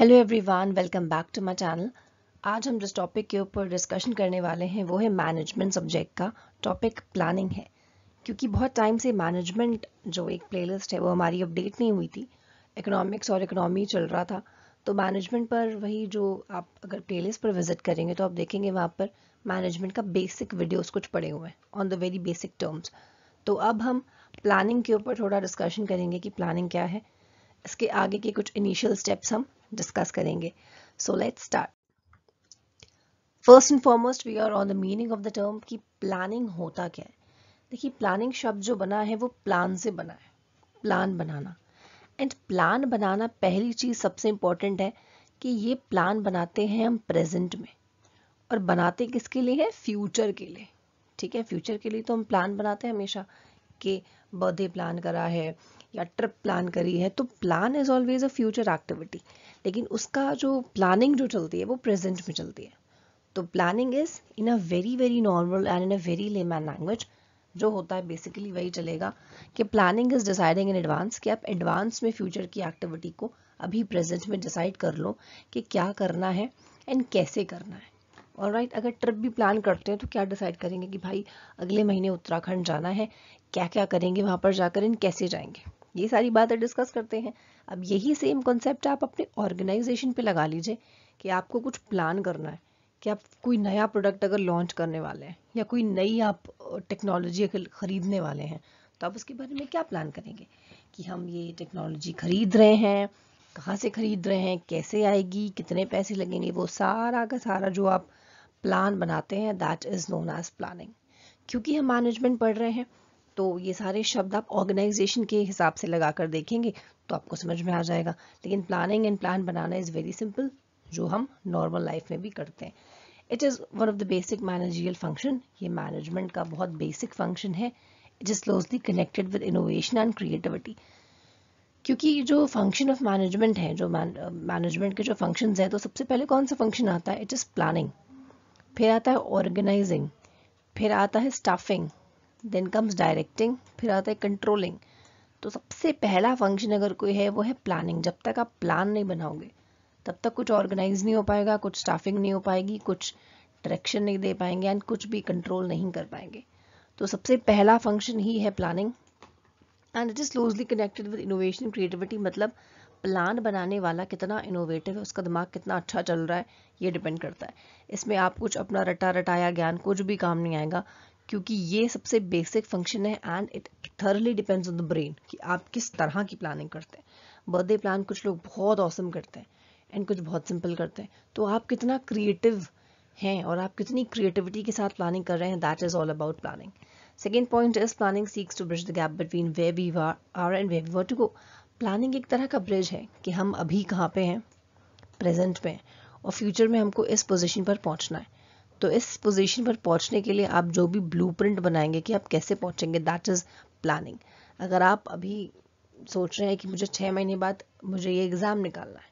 hello everyone welcome back to my channel आज हम जिस टॉपिक के ऊपर डिस्कशन करने वाले हैं वो है मैनेजमेंट सब्जेक्ट का टॉपिक प्लानिंग है क्योंकि बहुत टाइम से मैनेजमेंट जो एक प्लेलिस्ट है वो हमारी अपडेट नहीं हुई थी इकोनॉमिक्स और इकोनॉमी चल रहा था तो मैनेजमेंट पर वही जो आप अगर प्ले पर विजिट करेंगे तो आप देखेंगे वहाँ पर मैनेजमेंट का बेसिक वीडियोज कुछ पड़े हुए हैं on the very basic terms तो अब हम प्लानिंग के ऊपर थोड़ा डिस्कशन करेंगे कि प्लानिंग क्या है इसके आगे के कुछ इनिशियल स्टेप्स हम डिस्कस करेंगे so let's start first and foremost we are on the meaning of the term कि प्लानिंग होता क्या है देखिए प्लानिंग शब्द जो बना है वो प्लान से बना है प्लान बनाना एंड प्लान बनाना पहली चीज़ सबसे इंपॉर्टेंट है कि ये प्लान बनाते हैं हम प्रेजेंट में और बनाते किसके लिए है फ्यूचर के लिए ठीक है फ्यूचर के लिए तो हम प्लान बनाते हैं हमेशा कि बर्थडे प्लान करा है या ट्रिप प्लान करी है तो plan is always a future activity लेकिन उसका जो प्लानिंग जो चलती है वो प्रेजेंट में चलती है तो planning is in a very very normal and in a very layman language जो होता है बेसिकली वही चलेगा कि planning is deciding in advance कि आप एडवांस में फ्यूचर की एक्टिविटी को अभी प्रेजेंट में डिसाइड कर लो कि क्या करना है एंड कैसे करना है और राइट right, अगर ट्रिप भी प्लान करते हैं तो क्या डिसाइड करेंगे कि भाई अगले महीने उत्तराखंड जाना है क्या क्या करेंगे वहाँ पर जाकर इन कैसे जाएंगे ये सारी बातें डिस्कस करते हैं अब यही सेम कॉन्सेप्ट आप अपने ऑर्गेनाइजेशन पे लगा लीजिए कि आपको कुछ प्लान करना है कि आप कोई नया प्रोडक्ट अगर लॉन्च करने वाले हैं या कोई नई आप टेक्नोलॉजी ख़रीदने वाले हैं तो आप उसके बारे में क्या प्लान करेंगे कि हम ये टेक्नोलॉजी ख़रीद रहे हैं कहाँ से ख़रीद रहे हैं कैसे आएगी कितने पैसे लगेंगे वो सारा का सारा जो आप प्लान बनाते हैं that is known as planning क्योंकि हम मैनेजमेंट पढ़ रहे हैं तो ये सारे शब्द आप ऑर्गेनाइजेशन के हिसाब से लगा कर देखेंगे तो आपको समझ में आ जाएगा लेकिन प्लानिंग एंड प्लान बनाना इज़ वेरी सिंपल जो हम नॉर्मल लाइफ में भी करते हैं it is one of the basic managerial function ये मैनेजमेंट का बहुत बेसिक फंक्शन है it is closely connected with innovation and creativity क्योंकि जो फंक्शन ऑफ मैनेजमेंट है जो मैनेजमेंट uh, के जो फंक्शन है तो सबसे पहले कौन सा फंक्शन आता है इट इज़ प्लानिंग फिर आता है ऑर्गेनाइजिंग फिर आता है स्टाफिंग देन कम्स डायरेक्टिंग फिर आता है कंट्रोलिंग तो सबसे पहला फंक्शन अगर कोई है वो है प्लानिंग जब तक आप प्लान नहीं बनाओगे तब तक कुछ ऑर्गेनाइज नहीं हो पाएगा कुछ स्टाफिंग नहीं हो पाएगी कुछ डायरेक्शन नहीं दे पाएंगे एंड कुछ भी कंट्रोल नहीं कर पाएंगे तो सबसे पहला फंक्शन ही है planning and it is closely connected with innovation creativity मतलब प्लान बनाने वाला कितना इनोवेटिव है उसका दिमाग कितना अच्छा चल रहा है ये डिपेंड करता है इसमें आप कुछ अपना रटा रटाया ज्ञान कुछ भी काम नहीं आएगा क्योंकि ये सबसे बेसिक फंक्शन है and it thoroughly depends on the brain कि आप किस तरह की प्लानिंग करते हैं बर्थडे प्लान कुछ लोग बहुत औसम करते हैं एंड कुछ बहुत सिंपल करते हैं तो आप कितना क्रिएटिव हैं और आप कितनी क्रिएटिविटी के साथ प्लानिंग कर रहे हैं that is all about planning second point is planning seeks to bridge the gap between where we are and where we were to go planning एक तरह का ब्रिज है कि हम अभी कहाँ पे हैं प्रेजेंट में और फ्यूचर में हमको इस पोजिशन पर पहुँचना है तो इस पोजीशन पर पहुंचने के लिए आप जो भी ब्लूप्रिंट बनाएंगे कि आप कैसे पहुंचेंगे दैट इज़ प्लानिंग अगर आप अभी सोच रहे हैं कि मुझे छः महीने बाद मुझे ये एग्ज़ाम निकालना है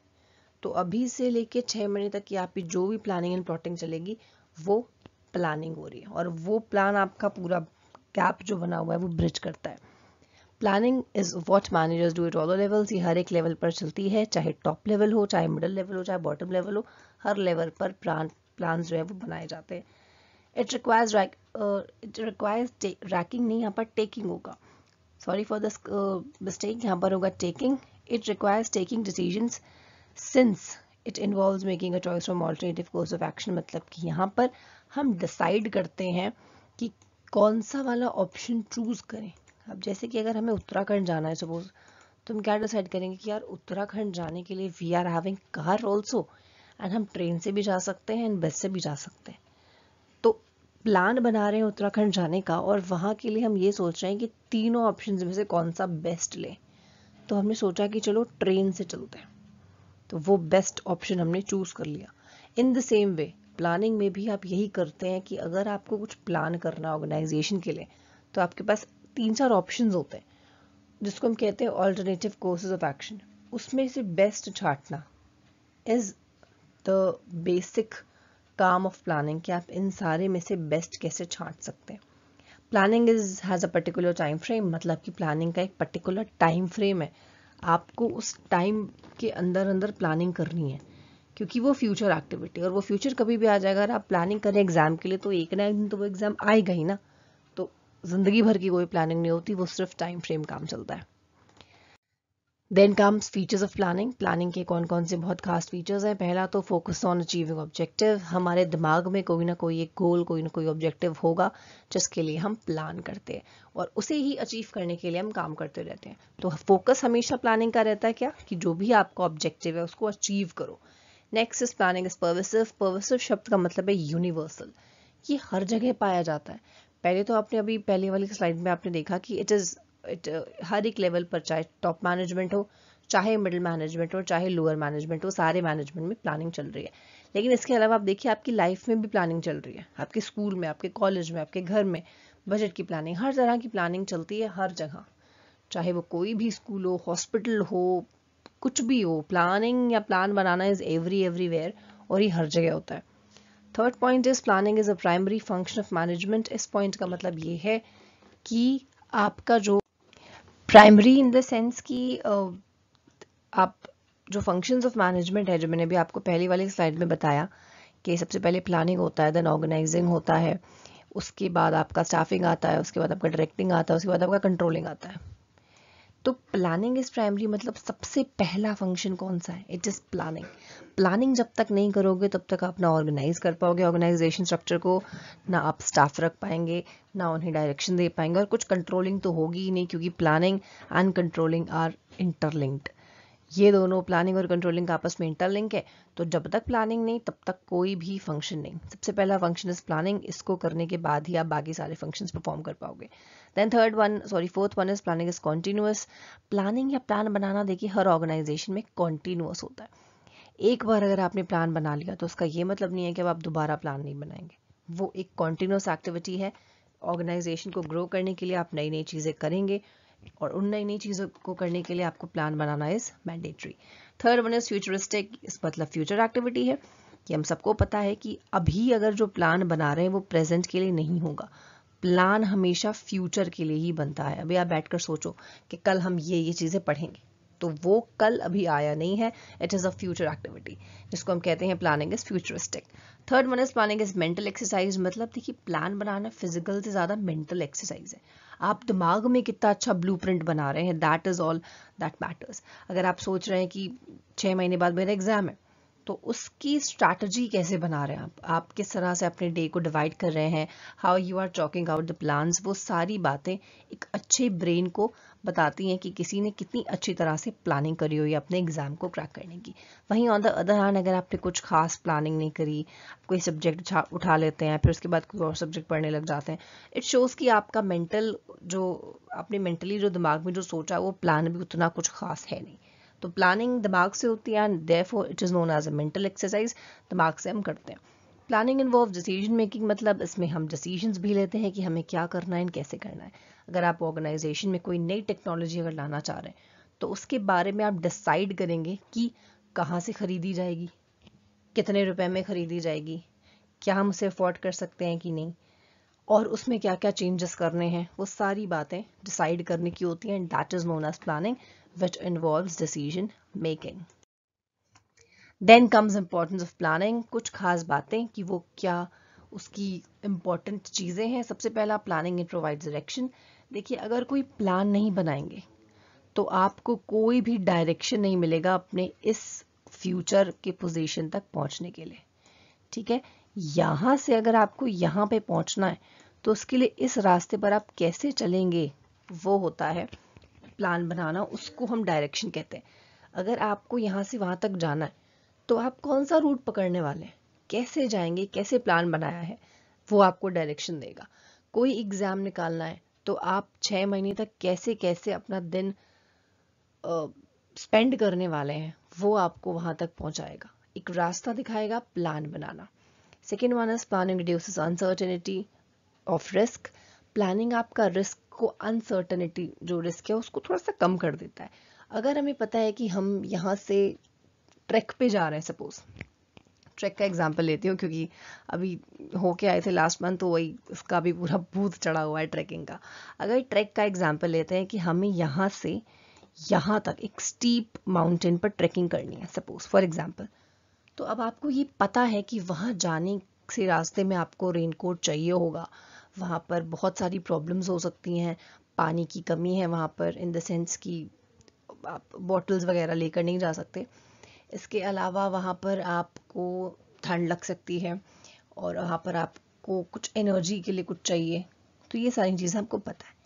तो अभी से लेके छः महीने तक की आपकी जो भी प्लानिंग एंड प्लॉटिंग चलेगी वो प्लानिंग हो रही है और वो प्लान आपका पूरा गैप जो बना हुआ है वो ब्रिज करता है planning is what managers do it all levels ये हर एक लेवल पर चलती है चाहे टॉप लेवल हो चाहे मिडल लेवल हो चाहे बॉटम लेवल हो हर लेवल पर प्लान प्लान जो है वो बनाए जाते हैं it requires it requires racking नहीं यहाँ पर टेकिंग होगा सॉरी फॉर दिस मिस्टेक यहाँ पर होगा taking it requires taking decision since it involve making a choice from alternative course of action मतलब कि यहाँ पर हम डिसाइड करते हैं कि कौन सा वाला ऑप्शन चूज़ करें अब जैसे कि अगर हमें उत्तराखंड जाना है सपोज तो हम क्या डिसाइड करेंगे कि यार उत्तराखंड जाने के लिए we are having car also and हम ट्रेन से भी जा सकते हैं एंड बस से भी जा सकते हैं तो प्लान बना रहे हैं उत्तराखंड जाने का और वहाँ के लिए हम ये सोच रहे हैं कि तीनों ऑप्शन में से कौन सा बेस्ट लें तो हमने सोचा कि चलो ट्रेन से चलते हैं तो वो बेस्ट ऑप्शन हमने चूज़ कर लिया in the same way planning में भी आप यही करते हैं कि अगर आपको कुछ प्लान करना ऑर्गेनाइजेशन के लिए तो आपके पास तीन चार ऑप्शंस होते हैं जिसको हम कहते हैं ऑल्टरनेटिव कोर्सेज ऑफ एक्शन उसमें से बेस्ट छाटना इज़ बेसिक तो काम ऑफ प्लानिंग कि आप इन सारे में से बेस्ट कैसे छांट सकते हैं planning is has a particular time frame मतलब कि प्लानिंग का एक पर्टिकुलर टाइम फ्रेम है आपको उस टाइम के अंदर अंदर प्लानिंग करनी है क्योंकि वो फ्यूचर एक्टिविटी और वो फ्यूचर कभी भी आ जाएगा अगर आप प्लानिंग करें एग्ज़ाम के लिए तो एक ना एक दिन तो वो एग्ज़ाम आएगा ही ना तो ज़िंदगी भर की कोई प्लानिंग नहीं होती वो सिर्फ टाइम फ्रेम काम चलता है then comes features of planning planning के कौन कौन से बहुत खास फीचर्स हैं पहला तो फोकस ऑन अचीविंग ऑब्जेक्टिव हमारे दिमाग में कोई ना कोई एक गोल कोई ना कोई ऑब्जेक्टिव होगा जिसके लिए हम प्लान करते हैं और उसे ही अचीव करने के लिए हम काम करते रहते हैं तो फोकस हमेशा प्लानिंग का रहता है क्या कि जो भी आपका ऑब्जेक्टिव है उसको अचीव करो next is planning is pervasive pervasive शब्द का मतलब है यूनिवर्सल ये हर जगह पाया जाता है पहले तो आपने अभी पहले वाली स्लाइड में आपने देखा कि इट इज़ इट uh, हर एक लेवल पर चाहे टॉप मैनेजमेंट हो चाहे मिडिल मैनेजमेंट हो चाहे लोअर मैनेजमेंट हो सारे मैनेजमेंट में प्लानिंग चल रही है लेकिन इसके अलावा आप देखिए आपकी लाइफ में भी प्लानिंग चल रही है आपके स्कूल में आपके कॉलेज में आपके घर में बजट की प्लानिंग हर तरह की प्लानिंग चलती है हर जगह चाहे वो कोई भी स्कूल हो हॉस्पिटल हो कुछ भी हो प्लानिंग या प्लान बनाना इज एवरी एवरीवेयर और ये हर जगह होता है third point is planning is a primary function of management इस पॉइंट का मतलब ये है कि आपका जो प्राइमरी इन द सेंस कि आप जो फंक्शंस ऑफ मैनेजमेंट है जो मैंने भी आपको पहली वाली स्लाइड में बताया कि सबसे पहले प्लानिंग होता है देन ऑर्गेनाइजिंग होता है उसके बाद आपका स्टाफिंग आता है उसके बाद आपका डायरेक्टिंग आता है उसके बाद आपका कंट्रोलिंग आता है तो प्लानिंग इज प्राइमरी मतलब सबसे पहला फंक्शन कौन सा है इट इज़ प्लानिंग प्लानिंग जब तक नहीं करोगे तब तक आप ना ऑर्गेनाइज कर पाओगे ऑर्गेनाइजेशन स्ट्रक्चर को ना आप स्टाफ रख पाएंगे ना उन्हें डायरेक्शन दे पाएंगे और कुछ कंट्रोलिंग तो होगी ही नहीं क्योंकि planning and controlling are interlinked ये दोनों प्लानिंग और कंट्रोलिंग का आपस में इंटरलिंक है तो जब तक प्लानिंग नहीं तब तक कोई भी फंक्शन नहीं सबसे पहला फंक्शन इज प्लानिंग इसको करने के बाद ही आप बाकी सारे फंक्शन परफॉर्म कर पाओगे then third one sorry fourth one is planning is continuous planning या प्लान बनाना देखिए हर ऑर्गेनाइजेशन में कॉन्टिन्यूस होता है एक बार अगर आपने प्लान बना लिया तो उसका ये मतलब नहीं है कि अब आप दोबारा प्लान नहीं बनाएंगे वो एक कॉन्टिन्यूस एक्टिविटी है ऑर्गेनाइजेशन को ग्रो करने के लिए आप नई नई चीज़ें करेंगे और उन नई नई चीज़ों को करने के लिए आपको प्लान बनाना is mandatory third one is futuristic इस मतलब फ्यूचर एक्टिविटी है कि हम सबको पता है कि अभी अगर जो प्लान बना रहे हैं वो प्रेजेंट के लिए नहीं होगा प्लान हमेशा फ्यूचर के लिए ही बनता है अभी आप बैठकर सोचो कि कल हम ये ये चीज़ें पढ़ेंगे तो वो कल अभी आया नहीं है it is a future activity जिसको हम कहते हैं planning is futuristic third one is planning is mental exercise मतलब देखिए प्लान बनाना फिजिकल से ज़्यादा मेंटल एक्सरसाइज है आप दिमाग में कितना अच्छा ब्लू बना रहे हैं that is all that matters अगर आप सोच रहे हैं कि छह महीने बाद मेरा एग्ज़ाम है तो उसकी स्ट्रैटेजी कैसे बना रहे हैं आप आप किस तरह से अपने डे को डिवाइड कर रहे हैं how you are chalking out the plans वो सारी बातें एक अच्छे ब्रेन को बताती हैं कि किसी ने कितनी अच्छी तरह से प्लानिंग करी हुई अपने एग्ज़ाम को क्रैक करने की वहीं ऑन द अदर हैंड अगर आपने कुछ खास प्लानिंग नहीं करी कोई सब्जेक्ट उठा लेते हैं फिर उसके बाद कोई और सब्जेक्ट पढ़ने लग जाते हैं इट शोज़ कि आपका मेंटल जो आपने मेंटली जो दिमाग में जो सोचा वो प्लान भी उतना कुछ खास है नहीं तो प्लानिंग दिमाग से होती है and therefore it is known as a mental exercise दिमाग से हम करते हैं प्लानिंग इन्वॉल्व डिसीजन मेकिंग मतलब इसमें हम डिसीजंस भी लेते हैं कि हमें क्या करना है एंड कैसे करना है अगर आप ऑर्गेनाइजेशन में कोई नई टेक्नोलॉजी अगर लाना चाह रहे हैं तो उसके बारे में आप डिसाइड करेंगे कि कहाँ से ख़रीदी जाएगी कितने रुपए में ख़रीदी जाएगी क्या हम उसे अफोर्ड कर सकते हैं कि नहीं और उसमें क्या क्या चेंजेस करने हैं वो सारी बातें डिसाइड करने की होती हैं and that is known as planning which involve decision making then comes importance of planning कुछ खास बातें कि वो क्या उसकी इम्पॉर्टेंट चीज़ें हैं सबसे पहला प्लानिंग इट प्रोवाइड डायरेक्शन देखिए अगर कोई प्लान नहीं बनाएंगे तो आपको कोई भी डायरेक्शन नहीं मिलेगा अपने इस फ्यूचर के पोजीशन तक पहुंचने के लिए ठीक है यहाँ से अगर आपको यहाँ पे पहुँचना है तो उसके लिए इस रास्ते पर आप कैसे चलेंगे वो होता है प्लान बनाना उसको हम डायरेक्शन कहते हैं अगर आपको यहां से वहां तक जाना है तो आप कौन सा रूट पकड़ने वाले हैं कैसे जाएंगे कैसे प्लान बनाया है वो आपको डायरेक्शन देगा कोई एग्ज़ाम निकालना है तो आप छह महीने तक कैसे कैसे अपना दिन स्पेंड करने वाले हैं वो आपको वहां तक पहुंचाएगा एक रास्ता दिखाएगा प्लान बनाना second one is planning reduces uncertainty of risk planning आपका रिस्क को अनसर्टनिटी जो रिस्क है उसको थोड़ा सा कम कर देता है अगर हमें पता है कि हम यहाँ से ट्रैक पे जा रहे हैं सपोज ट्रैक का एग्जांपल लेती हूँ क्योंकि अभी होके आए थे लास्ट मंथ तो वही उसका भी पूरा भूत चढ़ा हुआ है ट्रैकिंग का अगर ट्रैक का एग्जांपल लेते हैं कि हमें यहाँ से यहाँ तक एक स्टीप माउंटेन पर ट्रैकिंग करनी है सपोज फॉर एग्जाम्पल तो अब आपको ये पता है कि वहाँ जाने से रास्ते में आपको रेनकोट चाहिए होगा वहाँ पर बहुत सारी प्रॉब्लम्स हो सकती हैं पानी की कमी है वहाँ पर इन द सेंस कि आप बॉटल्स वगैरह लेकर नहीं जा सकते इसके अलावा वहाँ पर आपको ठंड लग सकती है और वहाँ पर आपको कुछ एनर्जी के लिए कुछ चाहिए तो ये सारी चीज़ें आपको पता है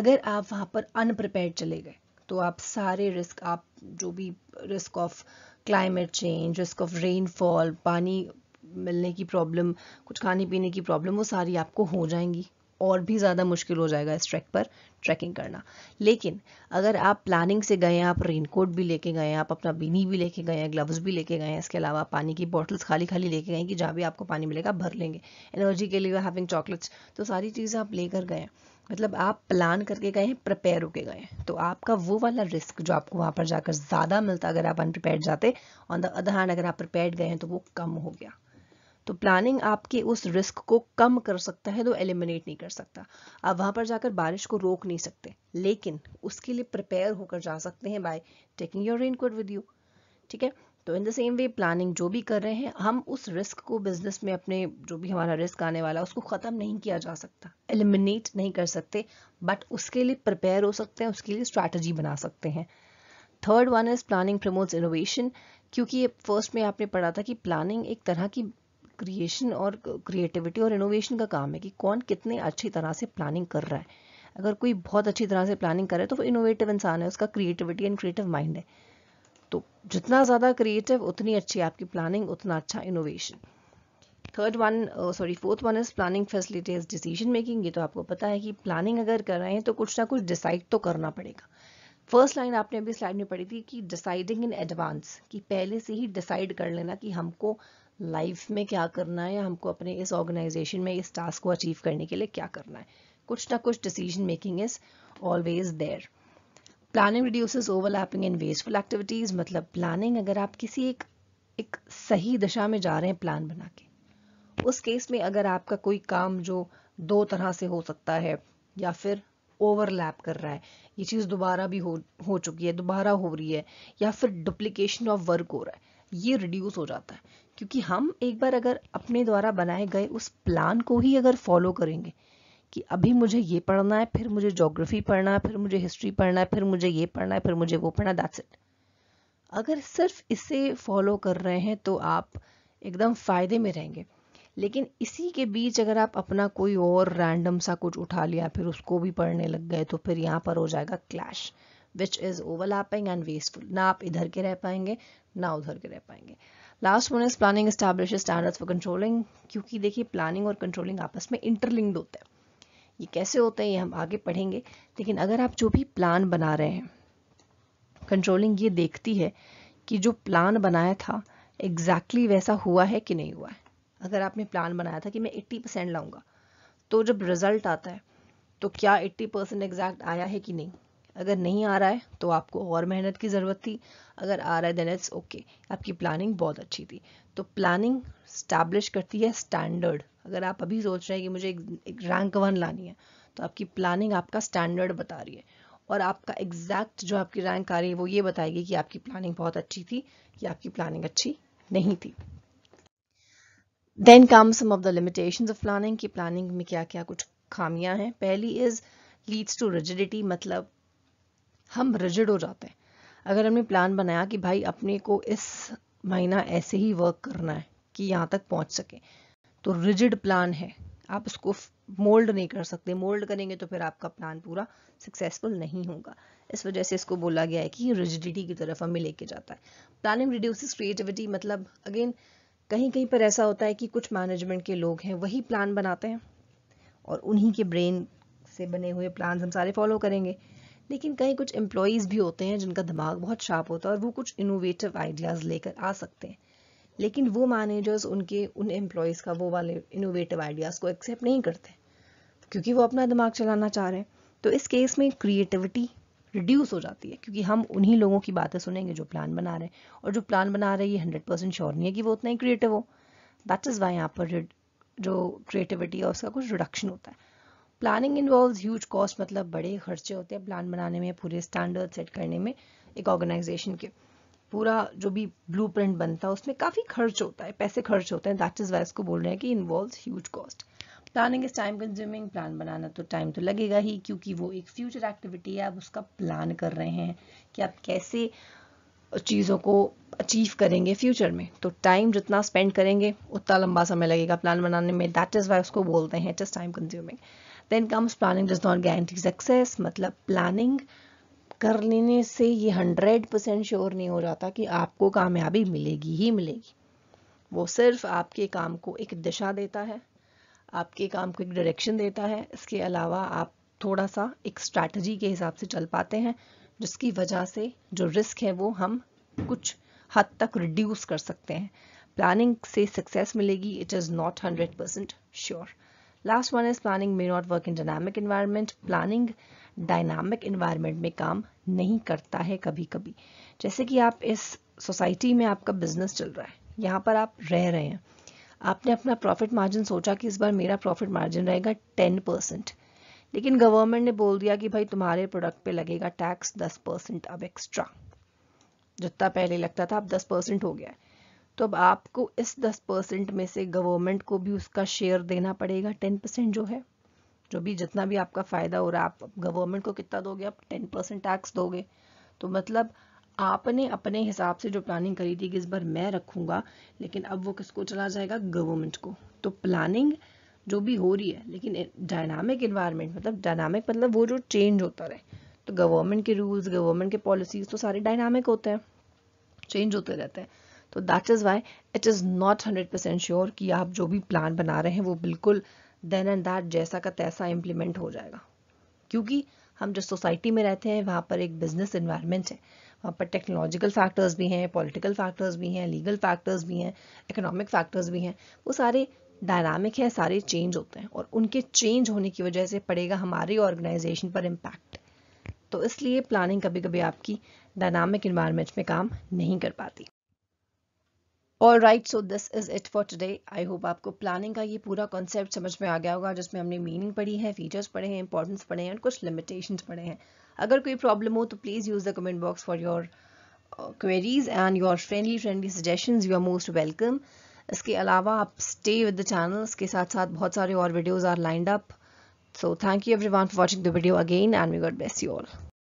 अगर आप वहाँ पर अनप्रिपेयर चले गए तो आप सारे रिस्क आप जो भी risk of climate change risk of rainfall पानी मिलने की प्रॉब्लम कुछ खाने पीने की प्रॉब्लम वो सारी आपको हो जाएंगी और भी ज़्यादा मुश्किल हो जाएगा इस ट्रैक पर ट्रैकिंग करना लेकिन अगर आप प्लानिंग से गए हैं आप रेनकोट भी लेके गए हैं आप अपना बीनी भी लेके गए हैं ग्लव्स भी लेके गए हैं इसके अलावा पानी की बॉटल्स खाली खाली लेके गए हैं कि जहाँ भी आपको पानी मिलेगा भर लेंगे एनर्जी के लिए हैविंग चॉकलेट्स तो सारी चीज़ें आप लेकर गए हैं मतलब आप प्लान करके गए हैं प्रिपेयर होके गए तो आपका वो वाला रिस्क जो आपको वहां पर जाकर ज़्यादा मिलता अगर आप अनप्रिपेयर जाते ऑन द अदर हैंड अगर आप प्रिपेयर गए हैं तो वो कम हो गया तो प्लानिंग आपके उस रिस्क को कम कर सकता है तो एलिमिनेट नहीं कर सकता आप वहां पर जाकर बारिश को रोक नहीं सकते लेकिन उसके लिए प्रिपेयर होकर जा सकते हैं by taking your raincoat with you ठीक है तो in the same way planning जो भी कर रहे हैं हम उस रिस्क को बिजनेस में अपने जो भी हमारा रिस्क आने वाला है उसको ख़त्म नहीं किया जा सकता एलिमिनेट नहीं कर सकते बट उसके लिए प्रिपेयर हो सकते हैं उसके लिए स्ट्रैटेजी बना सकते हैं third one is planning promotes innovation क्योंकि ये फर्स्ट में आपने पढ़ा था कि प्लानिंग एक तरह की क्रिएशन और क्रिएटिविटी और इनोवेशन का काम है कि कौन कितने अच्छी तरह से प्लानिंग कर रहा है अगर कोई बहुत अच्छी तरह से प्लानिंग करे तो वो इनोवेटिव इंसान है उसका क्रिएटिविटी एंड क्रिएटिव माइंड है तो जितना ज़्यादा क्रिएटिव उतनी अच्छी आपकी प्लानिंग उतना अच्छा innovation third one sorry fourth one is planning facilities decision making ये तो आपको पता है कि प्लानिंग अगर कर रहे हैं तो कुछ ना कुछ डिसाइड तो करना पड़ेगा फर्स्ट लाइन आपने अभी स्लाइड में पढ़ी थी कि डिसाइडिंग इन एडवांस कि पहले से ही डिसाइड कर लेना कि हमको लाइफ में क्या करना है या हमको अपने इस ऑर्गेनाइजेशन में इस टास्क को अचीव करने के लिए क्या करना है कुछ ना कुछ decision making is always there planning reduces overlapping in wasteful activities मतलब प्लानिंग अगर आप किसी एक एक सही दिशा में जा रहे हैं प्लान बना के उस केस में अगर आपका कोई काम जो दो तरह से हो सकता है या फिर ओवरलैप कर रहा है ये चीज़ दोबारा भी हो हो चुकी है दोबारा हो रही है या फिर डुप्लीकेशन ऑफ वर्क हो रहा है ये रिड्यूस हो जाता है क्योंकि हम एक बार अगर अपने द्वारा बनाए गए उस प्लान को ही अगर फॉलो करेंगे कि अभी मुझे ये पढ़ना है फिर मुझे जोग्राफी पढ़ना है फिर मुझे हिस्ट्री पढ़ना है फिर मुझे ये पढ़ना है फिर मुझे वो पढ़ना दैट्स इट अगर सिर्फ इसे फॉलो कर रहे हैं तो आप एकदम फ़ायदे में रहेंगे लेकिन इसी के बीच अगर आप अपना कोई और रैंडम सा कुछ उठा लिया फिर उसको भी पढ़ने लग गए तो फिर यहाँ पर हो जाएगा clash which is overlapping and wasteful ना आप इधर के रह पाएंगे ना उधर के रह पाएंगे last one is planning establish standards for controlling क्योंकि देखिए प्लानिंग और कंट्रोलिंग आपस में इंटरलिंक्ड होते हैं ये कैसे होते हैं ये हम आगे पढ़ेंगे लेकिन अगर आप जो भी प्लान बना रहे हैं कंट्रोलिंग ये देखती है कि जो प्लान बनाया था एग्जैक्टली exactly वैसा हुआ है कि नहीं हुआ है अगर आपने प्लान बनाया था कि मैं 80 परसेंट लाऊंगा तो जब रिजल्ट आता है तो क्या 80 परसेंट एग्जैक्ट आया है कि नहीं अगर नहीं आ रहा है तो आपको और मेहनत की ज़रूरत थी अगर आ रहा है देन इट्स ओके आपकी प्लानिंग बहुत अच्छी थी तो प्लानिंग स्टैब्लिश करती है स्टैंडर्ड अगर आप अभी सोच रहे हैं कि मुझे एक, एक रैंक वन लानी है तो आपकी प्लानिंग आपका स्टैंडर्ड बता रही है और आपका एग्जैक्ट जो आपकी रैंक आ रही है वो ये बताएगी कि आपकी प्लानिंग बहुत अच्छी थी या आपकी प्लानिंग अच्छी नहीं थी then come some of the limitation of planning की प्लानिंग में क्या क्या कुछ खामियां हैं पहली इज लीड्स टू रिजिडिटी मतलब हम रिजिड हो जाते हैं अगर हमने प्लान बनाया कि भाई अपने को इस महीना ऐसे ही वर्क करना है कि यहाँ तक पहुँच सके तो रिजिड प्लान है आप उसको मोल्ड नहीं कर सकते मोल्ड करेंगे तो फिर आपका प्लान पूरा सक्सेसफुल नहीं होगा इस वजह से इसको बोला गया है कि रिजिडिटी की तरफ हमें लेके जाता है प्लानिंग रिड्यूसेस क्रिएटिविटी मतलब अगेन कहीं कहीं पर ऐसा होता है कि कुछ मैनेजमेंट के लोग हैं वही प्लान बनाते हैं और उन्हीं के ब्रेन से बने हुए प्लान हम सारे फॉलो करेंगे लेकिन कहीं कुछ एम्प्लॉयज़ भी होते हैं जिनका दिमाग बहुत शार्प होता है और वो कुछ इनोवेटिव आइडियाज़ लेकर आ सकते हैं लेकिन वो मैनेजर्स उनके उन एम्प्लॉयज़ का वो वाले इनोवेटिव आइडियाज़ को एक्सेप्ट नहीं करते क्योंकि वो अपना दिमाग चलाना चाह रहे हैं तो इस केस में क्रिएटिविटी रिड्यूस हो जाती है क्योंकि हम उन्हीं लोगों की बातें सुनेंगे जो प्लान बना रहे हैं और जो प्लान बना रहे हैं ये हंड्रेड परसेंट श्योर नहीं है कि वो उतना ही क्रिएटिव हो दैट इज़ वाई यहाँ पर जो क्रिएटिविटी है उसका कुछ रिडक्शन होता है प्लानिंग इन्वॉल्व ह्यूज कॉस्ट मतलब बड़े खर्चे होते हैं प्लान बनाने में पूरे स्टैंडर्ड सेट करने में एक ऑर्गेनाइजेशन के पूरा जो भी ब्लू प्रिंट बनता है उसमें काफ़ी खर्च होता है पैसे खर्च होते हैं दैट इज़ वाई इसको बोल रहे हैं कि involve huge cost planning is time consuming plan बनाना तो टाइम तो लगेगा ही क्योंकि वो एक फ्यूचर एक्टिविटी है आप उसका प्लान कर रहे हैं कि आप कैसे चीज़ों को अचीव करेंगे फ्यूचर में तो टाइम जितना स्पेंड करेंगे उतना लंबा समय लगेगा प्लान बनाने में दैट इज़ वाई उसको बोलते हैं it is time consuming then comes planning does not guarantee success मतलब प्लानिंग कर लेने से ये हंड्रेड परसेंट श्योर नहीं हो जाता कि आपको कामयाबी मिलेगी ही मिलेगी वो सिर्फ आपके काम को एक दिशा देता है आपके काम को एक डायरेक्शन देता है इसके अलावा आप थोड़ा सा एक स्ट्रैटेजी के हिसाब से चल पाते हैं जिसकी वजह से जो रिस्क है वो हम कुछ हद तक रिड्यूस कर सकते हैं प्लानिंग से सक्सेस मिलेगी it is not hundred percent sure last one is planning may not work in dynamic environment planning dynamic environment में काम नहीं करता है कभी कभी जैसे कि आप इस सोसाइटी में आपका बिजनेस चल रहा है यहाँ पर आप रह रहे हैं आपने अपना प्रॉफिट मार्जिन सोचा कि इस बार मेरा प्रॉफिट मार्जिन रहेगा टेन परसेंट लेकिन गवर्नमेंट ने बोल दिया कि भाई तुम्हारे प्रोडक्ट पे लगेगा टैक्स दस परसेंट अब एक्स्ट्रा जितना पहले लगता था अब दस परसेंट हो गया है तो अब आपको इस दस परसेंट में से गवर्नमेंट को भी उसका शेयर देना पड़ेगा टेन परसेंट जो है जो भी जितना भी आपका फ़ायदा हो रहा है आप गवर्नमेंट को कितना दोगे आप टेन परसेंट टैक्स दोगे तो मतलब आपने अपने हिसाब से जो प्लानिंग करी थी कि इस बार मैं रखूंगा लेकिन अब वो किसको चला जाएगा गवर्नमेंट को तो प्लानिंग जो भी हो रही है लेकिन डायनामिक इन्वायरमेंट मतलब डायनामिक मतलब वो जो चेंज होता रहे तो गवर्नमेंट के रूल्स गवर्नमेंट के पॉलिसीज तो सारे डायनामिक होते हैं चेंज होते रहते हैं तो that is why it is not hundred percent sure कि आप जो भी प्लान बना रहे हैं वो बिल्कुल देन एंड दैट जैसा का तैसा इम्प्लीमेंट हो जाएगा क्योंकि हम जो सोसाइटी में रहते हैं वहाँ पर एक बिजनेस इन्वायरमेंट है वहाँ पर टेक्नोलॉजिकल फैक्टर्स भी हैं पॉलिटिकल फैक्टर्स भी हैं लीगल फैक्टर्स भी हैं इकोनॉमिक फैक्टर्स भी हैं वो सारे डायनामिक हैं सारे चेंज होते हैं और उनके चेंज होने की वजह से पड़ेगा हमारे ऑर्गेनाइजेशन पर इम्पैक्ट तो इसलिए प्लानिंग कभी कभी आपकी डायनामिक इन्वायरमेंट में काम नहीं कर पाती all right so this is it for today I hope आपको प्लानिंग का ये पूरा कॉन्सेप्ट समझ में आ गया होगा जिसमें हमने मीनिंग पढ़ी है फीचर्स पढ़े हैं इंपॉर्टेंस पढ़े हैं और कुछ लिमिटेशन पढ़े हैं अगर कोई प्रॉब्लम हो तो please use the comment box for your queries and your friendly friendly suggestions you are most welcome इसके अलावा आप स्टे विद द चैनल के साथ साथ बहुत सारे और videos are lined up so thank you everyone for watching the video again and we God bless you all